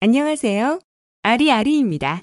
안녕하세요. 아리아리입니다.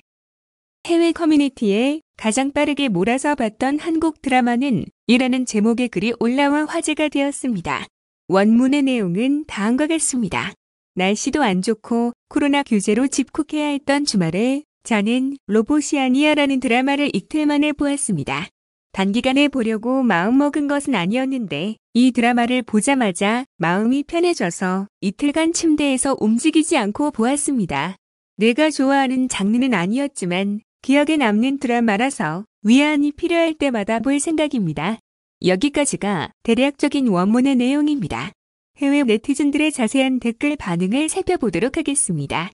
해외 커뮤니티에 가장 빠르게 몰아서 봤던 한국 드라마는 이라는 제목의 글이 올라와 화제가 되었습니다. 원문의 내용은 다음과 같습니다. 날씨도 안 좋고 코로나 규제로 집콕해야 했던 주말에 저는 로봇이아니야라는 드라마를 이틀 만에 보았습니다. 단기간에 보려고 마음먹은 것은 아니었는데 이 드라마를 보자마자 마음이 편해져서 이틀간 침대에서 움직이지 않고 보았습니다. 내가 좋아하는 장르는 아니었지만 기억에 남는 드라마라서 위안이 필요할 때마다 볼 생각입니다. 여기까지가 대략적인 원문의 내용입니다. 해외 네티즌들의 자세한 댓글 반응을 살펴보도록 하겠습니다.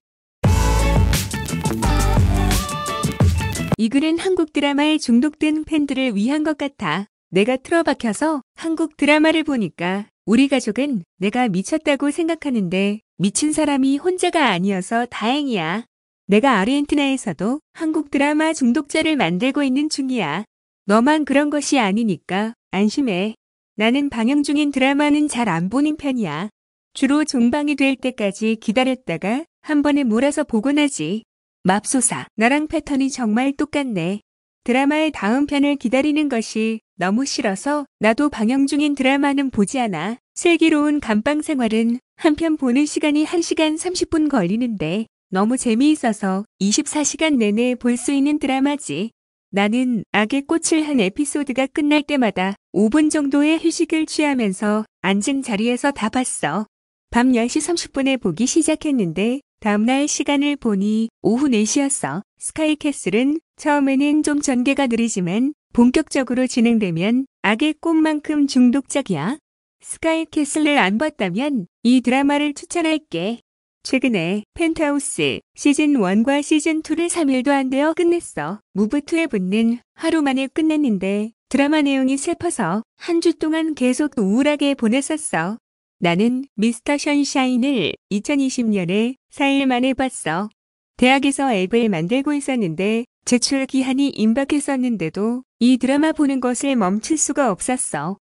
이 글은 한국 드라마에 중독된 팬들을 위한 것 같아. 내가 틀어박혀서 한국 드라마를 보니까 우리 가족은 내가 미쳤다고 생각하는데 미친 사람이 혼자가 아니어서 다행이야. 내가 아르헨티나에서도 한국 드라마 중독자를 만들고 있는 중이야. 너만 그런 것이 아니니까 안심해. 나는 방영 중인 드라마는 잘 안 보는 편이야. 주로 종방이 될 때까지 기다렸다가 한 번에 몰아서 보곤 하지. 맙소사. 나랑 패턴이 정말 똑같네. 드라마의 다음 편을 기다리는 것이 너무 싫어서 나도 방영 중인 드라마는 보지 않아. 슬기로운 감방 생활은 한 편 보는 시간이 1시간 30분 걸리는데 너무 재미있어서 24시간 내내 볼 수 있는 드라마지. 나는 악의 꽃을 한 에피소드가 끝날 때마다 5분 정도의 휴식을 취하면서 앉은 자리에서 다 봤어. 밤 10시 30분에 보기 시작했는데 다음날 시간을 보니 오후 4시였어. 스카이캐슬은 처음에는 좀 전개가 느리지만 본격적으로 진행되면 악의 꿈만큼 중독적이야. 스카이캐슬을 안 봤다면 이 드라마를 추천할게. 최근에 펜트하우스 시즌1과 시즌2를 3일도 안 되어 끝냈어. 무브2에 붙는 하루 만에 끝냈는데 드라마 내용이 슬퍼서 한 주 동안 계속 우울하게 보냈었어. 나는 미스터 션샤인을 2020년에 4일 만에 봤어. 대학에서 앱을 만들고 있었는데 제출 기한이 임박했었는데도 이 드라마 보는 것을 멈출 수가 없었어.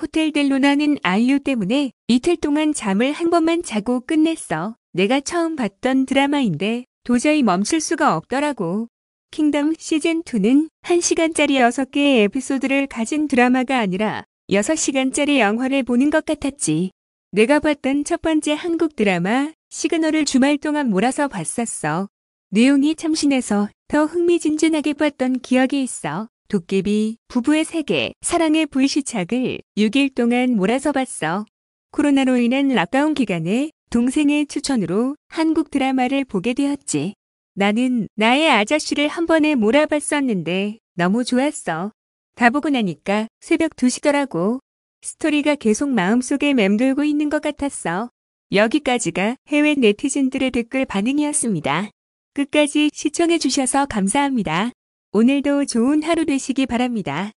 호텔 델로나는 아이유 때문에 이틀 동안 잠을 한 번만 자고 끝냈어. 내가 처음 봤던 드라마인데 도저히 멈출 수가 없더라고. 킹덤 시즌2는 1시간짜리 6개의 에피소드를 가진 드라마가 아니라 6시간짜리 영화를 보는 것 같았지. 내가 봤던 첫 번째 한국 드라마 시그널을 주말 동안 몰아서 봤었어. 내용이 참 신해서 더 흥미진진하게 봤던 기억이 있어. 도깨비, 부부의 세계, 사랑의 불시착을 6일 동안 몰아서 봤어. 코로나로 인한 락다운 기간에 동생의 추천으로 한국 드라마를 보게 되었지. 나는 나의 아저씨를 한 번에 몰아봤었는데 너무 좋았어. 다 보고 나니까 새벽 2시더라고. 스토리가 계속 마음속에 맴돌고 있는 것 같았어. 여기까지가 해외 네티즌들의 댓글 반응이었습니다. 끝까지 시청해주셔서 감사합니다. 오늘도 좋은 하루 되시기 바랍니다.